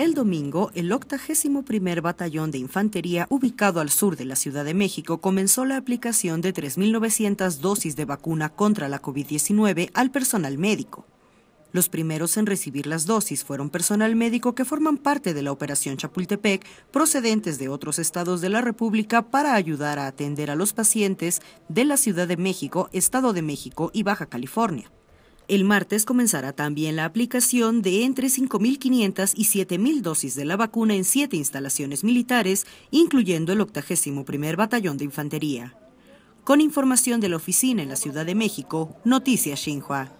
El domingo, el 81 Batallón de Infantería, ubicado al sur de la Ciudad de México, comenzó la aplicación de 3.900 dosis de vacuna contra la COVID-19 al personal médico. Los primeros en recibir las dosis fueron personal médico que forman parte de la Operación Chapultepec, procedentes de otros estados de la República para ayudar a atender a los pacientes de la Ciudad de México, Estado de México y Baja California. El martes comenzará también la aplicación de entre 5.500 y 7.000 dosis de la vacuna en siete instalaciones militares, incluyendo el 81 Batallón de Infantería. Con información de la oficina en la Ciudad de México, Noticias Xinhua.